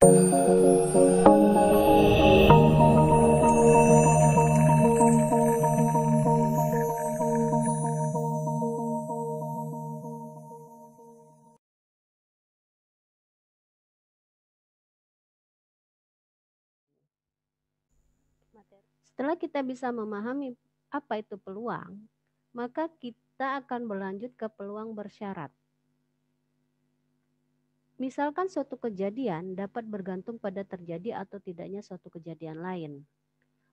Setelah kita bisa memahami apa itu peluang, maka kita akan berlanjut ke peluang bersyarat. Misalkan suatu kejadian dapat bergantung pada terjadi atau tidaknya suatu kejadian lain.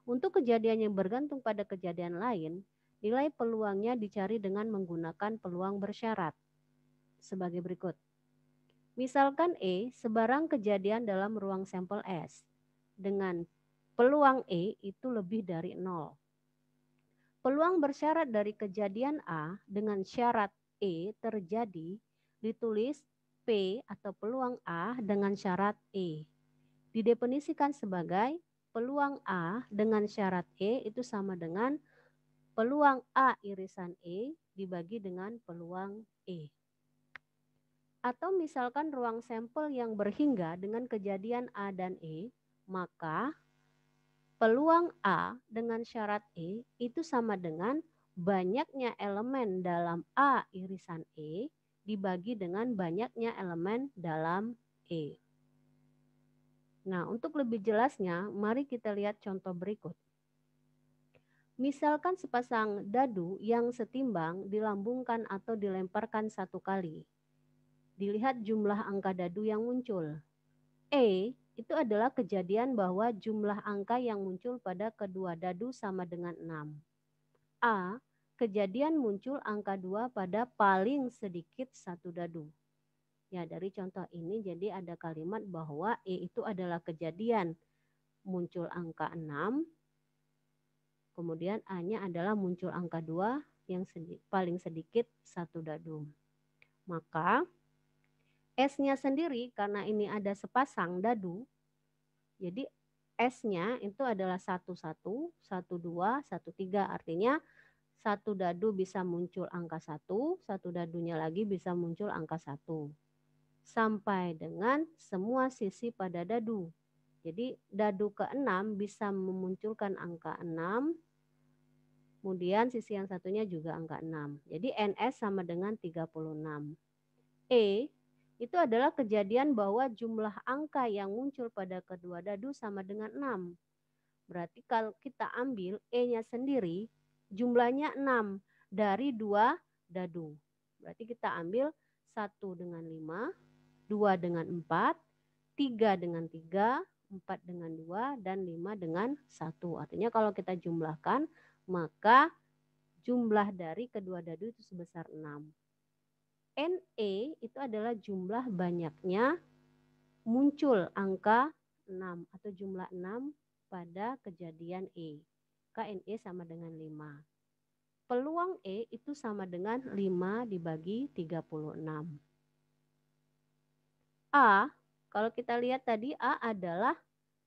Untuk kejadian yang bergantung pada kejadian lain, nilai peluangnya dicari dengan menggunakan peluang bersyarat. Sebagai berikut. Misalkan E sebarang kejadian dalam ruang sampel S dengan peluang E itu lebih dari nol. Peluang bersyarat dari kejadian A dengan syarat E terjadi ditulis P atau peluang A dengan syarat E. Didefinisikan sebagai peluang A dengan syarat E itu sama dengan peluang A irisan E dibagi dengan peluang E. Atau misalkan ruang sampel yang berhingga dengan kejadian A dan E, maka peluang A dengan syarat E itu sama dengan banyaknya elemen dalam A irisan E dibagi dengan banyaknya elemen dalam E. Nah, untuk lebih jelasnya, mari kita lihat contoh berikut. Misalkan sepasang dadu yang setimbang dilambungkan atau dilemparkan satu kali. Dilihat jumlah angka dadu yang muncul. E itu adalah kejadian bahwa jumlah angka yang muncul pada kedua dadu sama dengan 6. A kejadian muncul angka 2 pada paling sedikit satu dadu. Ya, dari contoh ini jadi ada kalimat bahwa E itu adalah kejadian muncul angka 6, kemudian A-nya adalah muncul angka 2 yang sedi paling sedikit satu dadu. Maka S-nya sendiri karena ini ada sepasang dadu, jadi S-nya itu adalah 1 1 1 2 1 3 Artinya satu dadu bisa muncul angka satu, satu dadunya lagi bisa muncul angka satu. Sampai dengan semua sisi pada dadu. Jadi dadu ke-6 bisa memunculkan angka enam, kemudian sisi yang satunya juga angka 6. Jadi NS sama dengan 36. E itu adalah kejadian bahwa jumlah angka yang muncul pada kedua dadu sama dengan 6. Berarti kalau kita ambil E-nya sendiri, jumlahnya 6 dari dua dadu. Berarti kita ambil satu dengan lima, dua dengan empat, tiga dengan tiga, empat dengan dua, dan lima dengan satu. Artinya kalau kita jumlahkan, maka jumlah dari kedua dadu itu sebesar enam. NE itu adalah jumlah banyaknya muncul angka 6 atau jumlah 6 pada kejadian E maka NE sama dengan 5. Peluang E itu sama dengan 5 dibagi 36. A, kalau kita lihat tadi A adalah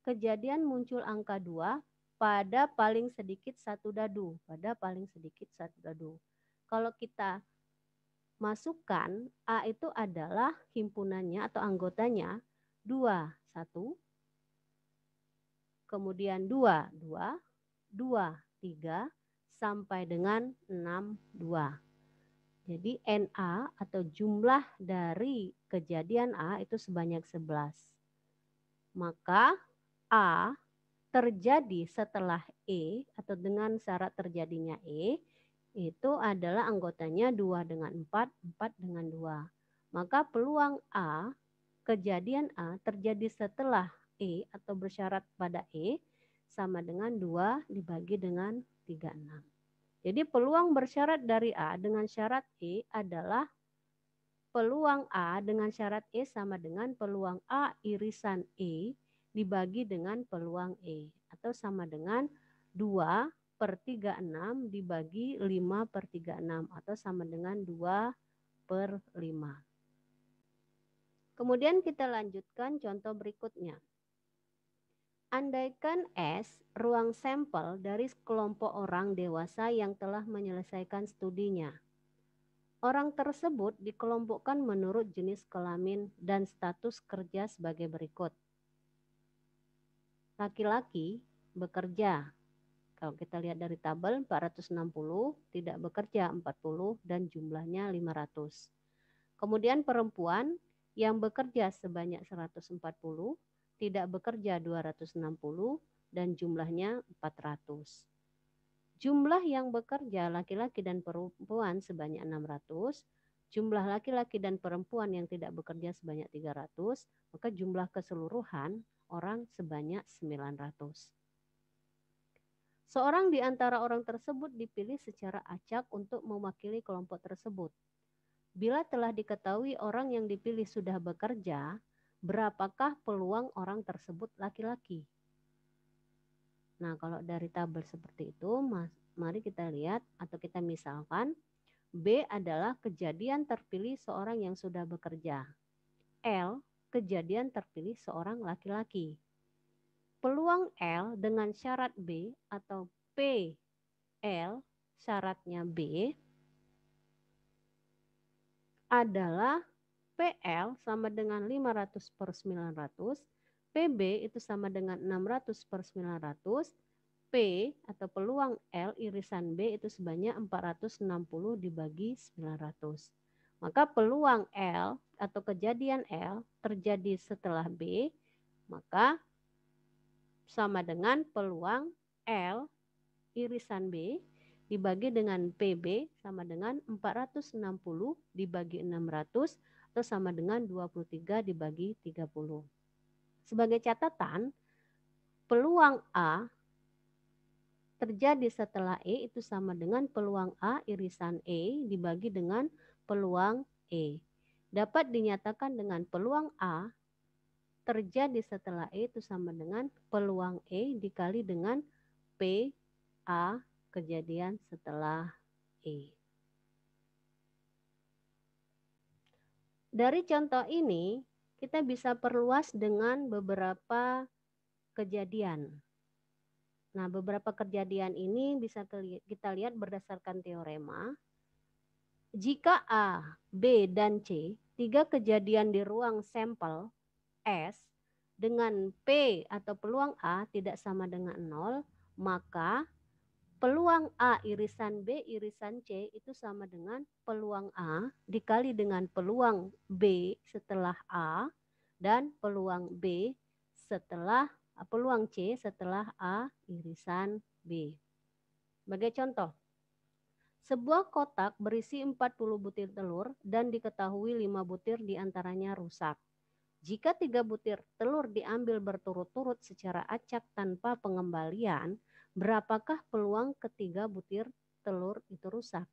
kejadian muncul angka 2 pada paling sedikit satu dadu. Pada paling sedikit satu dadu. Kalau kita masukkan A itu adalah himpunannya atau anggotanya 2, 1, kemudian 2, 2, 3 sampai dengan 62. Jadi NA atau jumlah dari kejadian A itu sebanyak 11. Maka A terjadi setelah E atau dengan syarat terjadinya E itu adalah anggotanya 2 dengan 4, 4 dengan 2. Maka peluang A, kejadian A terjadi setelah E atau bersyarat pada E sama dengan 2 dibagi dengan 36. Jadi peluang bersyarat dari A dengan syarat E adalah peluang A dengan syarat E sama dengan peluang A irisan E dibagi dengan peluang E. Atau sama dengan 2 per 36 dibagi 5 per 36 atau sama dengan 2 per 5. Kemudian kita lanjutkan contoh berikutnya. Andaikan S ruang sampel dari kelompok orang dewasa yang telah menyelesaikan studinya. Orang tersebut dikelompokkan menurut jenis kelamin dan status kerja sebagai berikut. Laki-laki bekerja. Kalau kita lihat dari tabel 460, tidak bekerja 40 dan jumlahnya 500. Kemudian perempuan yang bekerja sebanyak 140, tidak bekerja 260 dan jumlahnya 400. Jumlah yang bekerja laki-laki dan perempuan sebanyak 600, jumlah laki-laki dan perempuan yang tidak bekerja sebanyak 300, maka jumlah keseluruhan orang sebanyak 900. Seorang di antara orang tersebut dipilih secara acak untuk mewakili kelompok tersebut. Bila telah diketahui orang yang dipilih sudah bekerja, berapakah peluang orang tersebut laki-laki. Nah, kalau dari tabel seperti itu, mari kita lihat atau kita misalkan B adalah kejadian terpilih seorang yang sudah bekerja. L kejadian terpilih seorang laki-laki. Peluang L dengan syarat B atau P L syaratnya B adalah PL sama dengan 500 per 900, PB itu sama dengan 600 per 900, P atau peluang L irisan B itu sebanyak 460 dibagi 900. Maka peluang L atau kejadian L terjadi setelah B, maka sama dengan peluang L irisan B dibagi dengan PB sama dengan 460 dibagi 600 atau sama dengan 23 dibagi 30. Sebagai catatan, peluang A terjadi setelah E itu sama dengan peluang A irisan E dibagi dengan peluang E. Dapat dinyatakan dengan peluang A terjadi setelah E itu sama dengan peluang E dikali dengan P A kejadian setelah E. Dari contoh ini, kita bisa perluas dengan beberapa kejadian. Nah, beberapa kejadian ini bisa kita lihat berdasarkan teorema. Jika A, B, dan C, tiga kejadian di ruang sampel S dengan P atau peluang A tidak sama dengan 0, maka peluang A irisan B irisan C itu sama dengan peluang A dikali dengan peluang B setelah A dan peluang B setelah peluang C setelah A irisan B. Sebagai contoh, sebuah kotak berisi 40 butir telur dan diketahui 5 butir diantaranya rusak. Jika tiga butir telur diambil berturut-turut secara acak tanpa pengembalian, berapakah peluang ketiga butir telur itu rusak?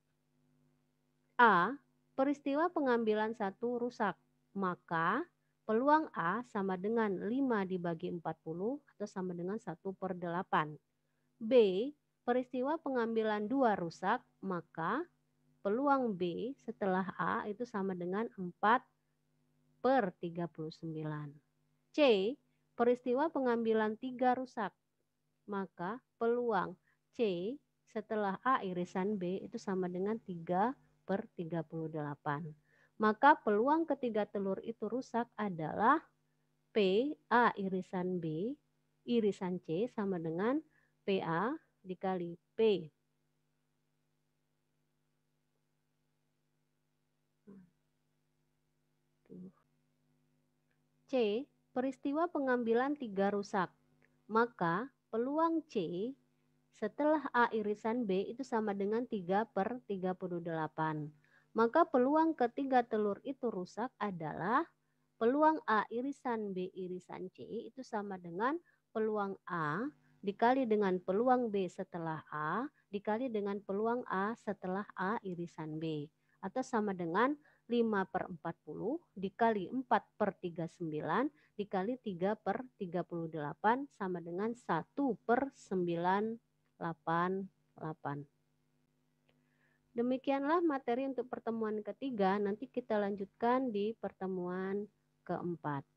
A. Peristiwa pengambilan satu rusak, maka peluang A sama dengan 5 dibagi 40 atau sama dengan 1 per 8. B. Peristiwa pengambilan dua rusak, maka peluang B setelah A itu sama dengan 4 per 39. C. Peristiwa pengambilan tiga rusak, maka peluang C setelah A irisan B itu sama dengan 3 per 38. Maka peluang ketiga telur itu rusak adalah P A irisan B irisan C sama dengan p a dikali P. C. Peristiwa pengambilan tiga rusak. Maka peluang C setelah A irisan B itu sama dengan 3 per 38. Maka peluang ketiga telur itu rusak adalah peluang A irisan B irisan C itu sama dengan peluang A dikali dengan peluang B setelah A dikali dengan peluang A setelah A irisan B. Atau sama dengan 5 per 40 dikali 4 per 39 dikali 3 per 38 sama dengan 1 per 988. Demikianlah materi untuk pertemuan ketiga. Nanti kita lanjutkan di pertemuan keempat.